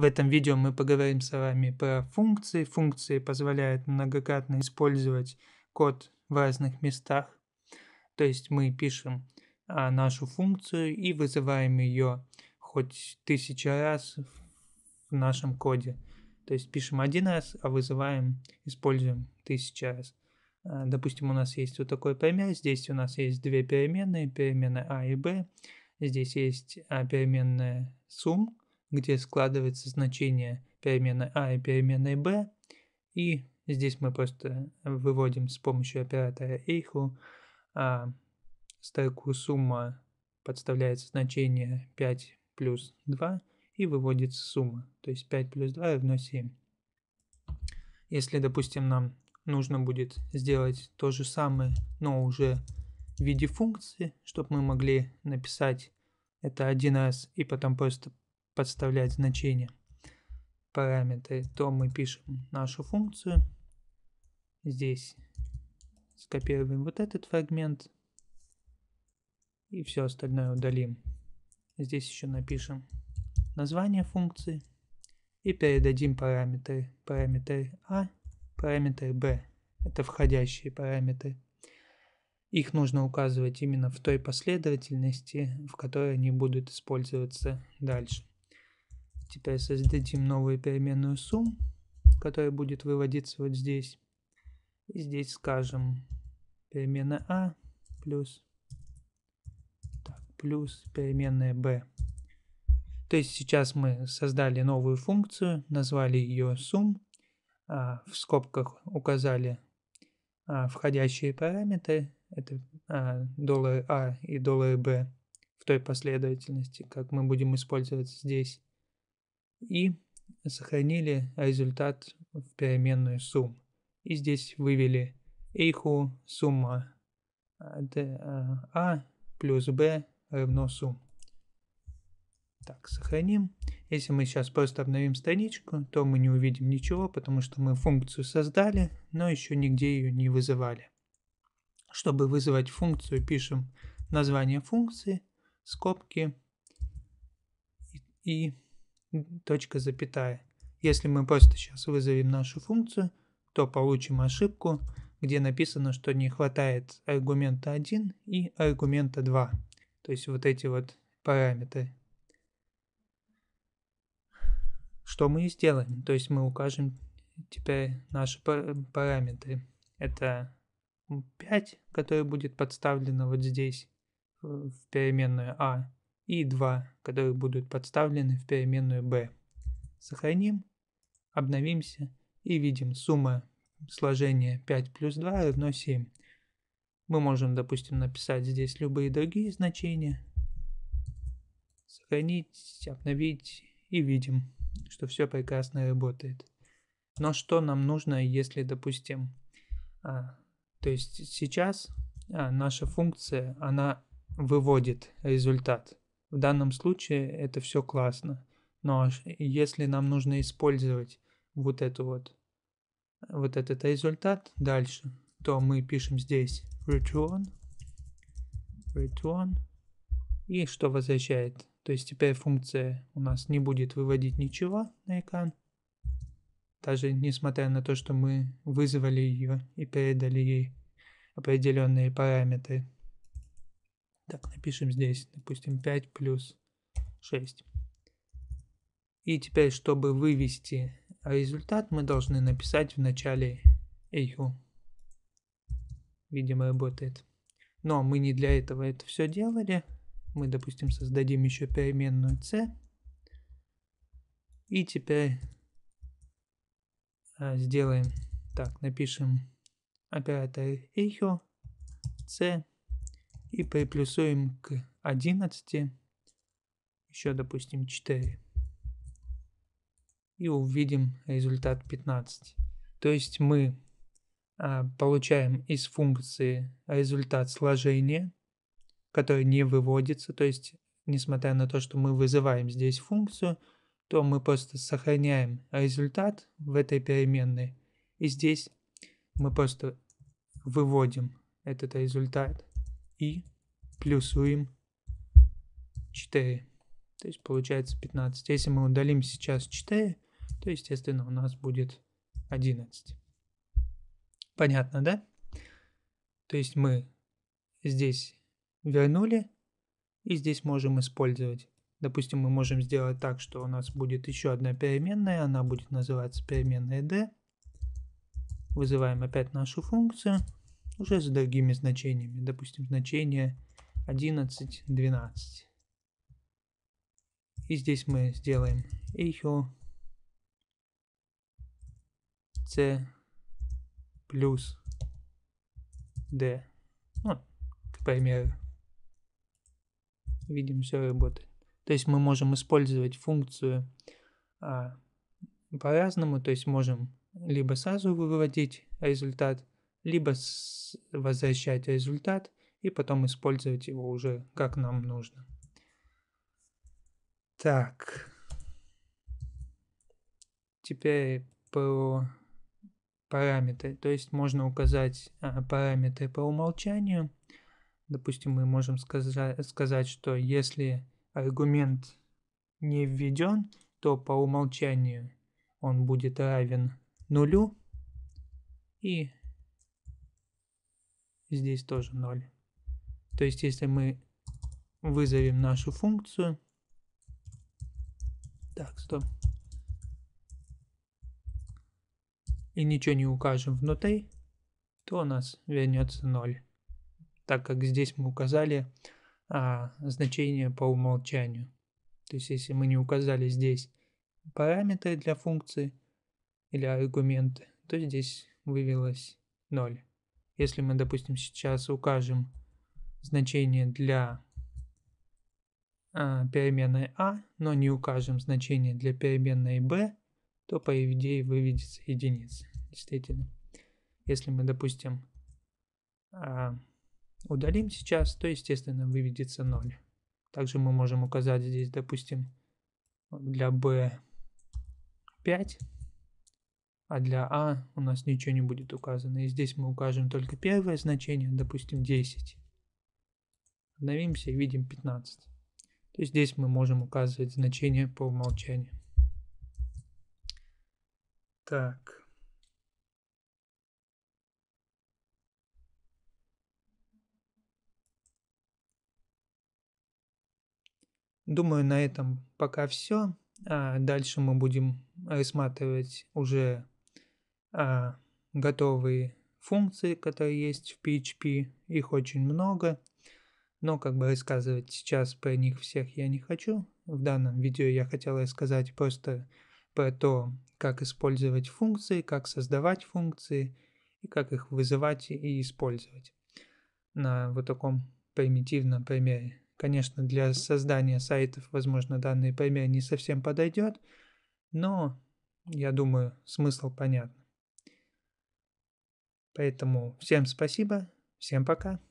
В этом видео мы поговорим с вами про функции. Функции позволяют многократно использовать код в разных местах. То есть мы пишем а, нашу функцию и вызываем ее хоть тысяча раз в нашем коде. То есть пишем один раз, а вызываем, используем тысяча раз. А, допустим, у нас есть вот такой пример. Здесь у нас есть две переменные, переменные А и Б. Здесь есть а, переменная сумма где складывается значение переменной а и переменной b, и здесь мы просто выводим с помощью оператора эйху а, строку сумма подставляется значение 5 плюс 2 и выводится сумма, то есть 5 плюс 2 равно 7. Если, допустим, нам нужно будет сделать то же самое, но уже в виде функции, чтобы мы могли написать это один раз и потом просто подставлять значения параметры, то мы пишем нашу функцию. Здесь скопируем вот этот фрагмент и все остальное удалим. Здесь еще напишем название функции и передадим параметры. параметры А, параметры Б. Это входящие параметры. Их нужно указывать именно в той последовательности, в которой они будут использоваться дальше. Теперь создадим новую переменную sum, которая будет выводиться вот здесь. И здесь скажем переменная a а плюс, так, плюс переменная b. То есть сейчас мы создали новую функцию, назвали ее сум, а, в скобках указали а, входящие параметры, это доллар А и доллар b в той последовательности, как мы будем использовать здесь и сохранили результат в переменную сумму. И здесь вывели эйху сумма а, а плюс b равно сумме. Так, сохраним. Если мы сейчас просто обновим страничку, то мы не увидим ничего, потому что мы функцию создали, но еще нигде ее не вызывали. Чтобы вызвать функцию, пишем название функции, скобки и, и точка запятая. Если мы просто сейчас вызовем нашу функцию, то получим ошибку, где написано, что не хватает аргумента 1 и аргумента 2. То есть вот эти вот параметры. Что мы и сделаем. То есть мы укажем теперь наши параметры. Это 5, которое будет подставлено вот здесь в переменную а и 2, которые будут подставлены в переменную b. Сохраним, обновимся и видим сумма сложения 5 плюс 2 равно 7. Мы можем, допустим, написать здесь любые другие значения, сохранить, обновить и видим, что все прекрасно работает. Но что нам нужно, если, допустим, а, то есть сейчас а, наша функция, она выводит результат. В данном случае это все классно, но э, если нам нужно использовать вот эту вот, вот этот результат дальше, то мы пишем здесь return, return и что возвращает. То есть теперь функция у нас не будет выводить ничего на экран, даже несмотря на то, что мы вызвали ее и передали ей определенные параметры. Так, напишем здесь, допустим, 5 плюс 6. И теперь, чтобы вывести а, результат, мы должны написать в начале echo. Видимо, работает. Но мы не для этого это все делали. Мы, допустим, создадим еще переменную c. И теперь а, сделаем так, напишем оператор echo c и приплюсуем к 11, еще допустим 4. И увидим результат 15. То есть мы а, получаем из функции результат сложения, который не выводится, то есть несмотря на то, что мы вызываем здесь функцию, то мы просто сохраняем результат в этой переменной. И здесь мы просто выводим этот результат и плюсуем 4. То есть получается 15. Если мы удалим сейчас 4, то естественно у нас будет 11. Понятно, да? То есть мы здесь вернули и здесь можем использовать. Допустим, мы можем сделать так, что у нас будет еще одна переменная, она будет называться переменная d. Вызываем опять нашу функцию уже с другими значениями. Допустим, значение 11, 12. И здесь мы сделаем echo c плюс d. Ну, к примеру. Видим, все работает. То есть мы можем использовать функцию а, по-разному. То есть можем либо сразу выводить результат, либо возвращать результат и потом использовать его уже как нам нужно. Так. Теперь про параметры. То есть можно указать а, параметры по умолчанию. Допустим, мы можем сказать, что если аргумент не введен, то по умолчанию он будет равен нулю. И здесь тоже 0. То есть, если мы вызовем нашу функцию, так, стоп, и ничего не укажем внутри, то у нас вернется 0, так как здесь мы указали а, значение по умолчанию. То есть, если мы не указали здесь параметры для функции или аргументы, то здесь вывелось 0. Если мы, допустим, сейчас укажем значение для э, переменной а, но не укажем значение для переменной b, то по идее выведется единица. Действительно. Если мы, допустим, э, удалим сейчас, то, естественно, выведется 0. Также мы можем указать здесь, допустим, для b 5 а для А у нас ничего не будет указано. И здесь мы укажем только первое значение, допустим 10. Обновимся и видим 15. То есть здесь мы можем указывать значение по умолчанию. Так. Думаю, на этом пока все. А дальше мы будем рассматривать уже а готовые функции, которые есть в PHP, их очень много, но как бы рассказывать сейчас про них всех я не хочу. В данном видео я хотел рассказать просто про то, как использовать функции, как создавать функции и как их вызывать и использовать. На вот таком примитивном примере. Конечно, для создания сайтов, возможно, данный пример не совсем подойдет, но я думаю, смысл понятен. Поэтому всем спасибо, всем пока.